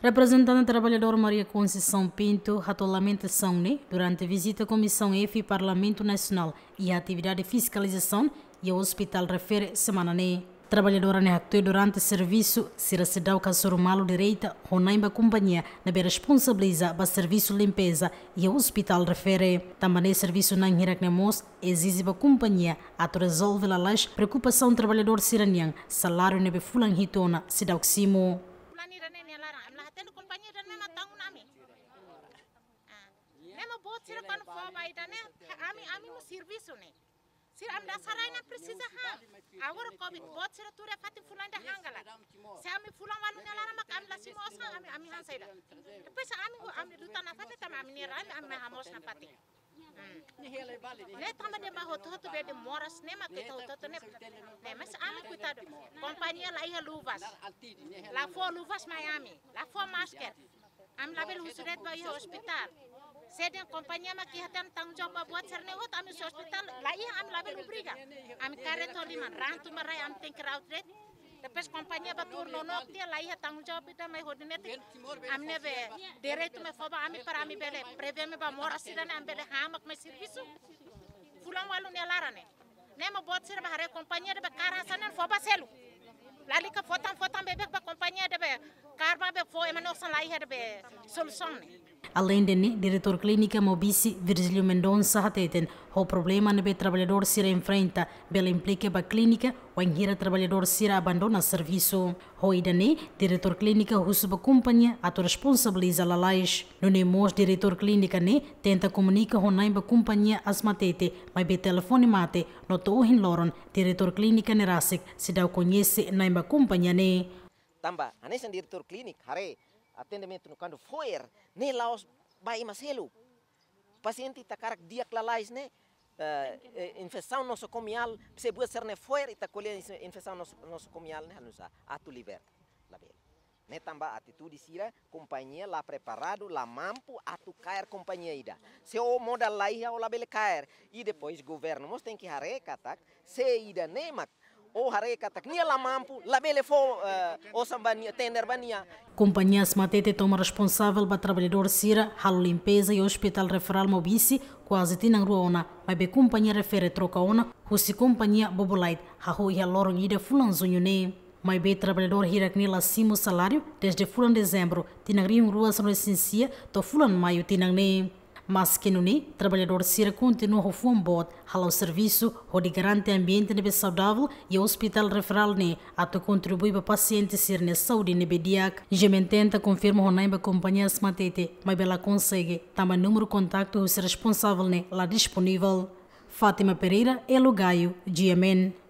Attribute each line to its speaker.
Speaker 1: Representante trabalhador Maria Conceição Pinto atualmente são né, durante a visita à Comissão EFI Parlamento Nacional e a atividade de fiscalização e ao hospital refere semana né. Trabalhadora né durante o serviço se dá o caso malo direita Ronaimba Companhia na be responsabiliza para serviço limpeza e ao hospital refere também serviço na Hiraknemos exige para companhia a resolver a preocupação trabalhador siranian salário nebe fulan hitona se dá o barang am lahaten anu compagnie dan memang
Speaker 2: tangu nami nema ah. bot sira kan fo bai dan ya, ami ami mu servisu ne sir am dasar na precisa ha agora covid bot sira tura fati fulan da hangala se ami fulan walu ne lara mak am la simo osa ami ami han Tapi depois ami go am du tanafate tam ami ne ami hamos na le tamba de baho to to be de moras ne ma ke to to ne ne mas kita. cuidado companhia la ia luvas la fo luvas miami la fo masker am label husret ba ia hospital sedang kompanhia ma ki hatan tang job buat serne hot am hospital la ia am label ubriga am karet holiman rantu marai am think out rate Depois companhia ba turno nok tia ya lai ha tang job ita mai hodine ti amne ve dere tu me foba ami para ami bele preve me ba mor asira ne ambele hamak me servisu fulan walu ne lara ne ne ma bot sir ba hare companhia de ba kara sanan foba selu lali ka fotan fotan bebe ba companhia de ba karba be fo emano san lai ha de be solution ne
Speaker 1: além Allendeni, diretor clínica Mobisi, Virgílio Mendonça, ateten, o problema nebe trabalhador sira enfrenta, bela implica ba clínica, o engira trabalhador sira abandona serviço. Roidani, diretor clínica Rusuba Companhia, ato responsabiliza lalais. No nemos, diretor clínica ne, né, tenta comunica ronaimba companhia matete, mas be telefone mate, notou hin loron, diretor clínica nerasik, se dá o conhece naimba companhia ne. Né. Tamba, anesan
Speaker 3: diretor clínica, hare, atendimento no quando foi nem lá os vai mais help paciente está dia lá lá né uh, infecção comial se pode ser né foer está colher infecção comial né nos ato liber lá bem né tamba atitude sira companhia lá preparado lá mampo tu cair companhia ida se o modal lá ia o lá bele cair e depois governo mos tem que hareca tak tá? se ida nemat né, o oh, hare katak nia la mampu la bele fo eh, o sambania tender bania
Speaker 1: Companhia Smatete toma responsável para trabalhador Cira, Halu Limpeza e Hospital Referral Mobisi, quase tinha ruona, mas a companhia refere troca ona, se companhia Bobolite, Hahu e Halorong Ida Fulanzunho Neem. Mas bem trabalhador Hiraknil acima o salário desde fulan dezembro, tinha rio ruas no essencia, to fulan maio tinha neem mas que não é trabalhador será continua a um o ao serviço de garante ambiente nebe saudável e o hospital referral né ato contribuir para paciente ser ne saúde nebe diac gemententa confirma o naimba companhia smatete mas bela consegue também número contacto o responsável né lá disponível Fátima Pereira, Gaio, GMN.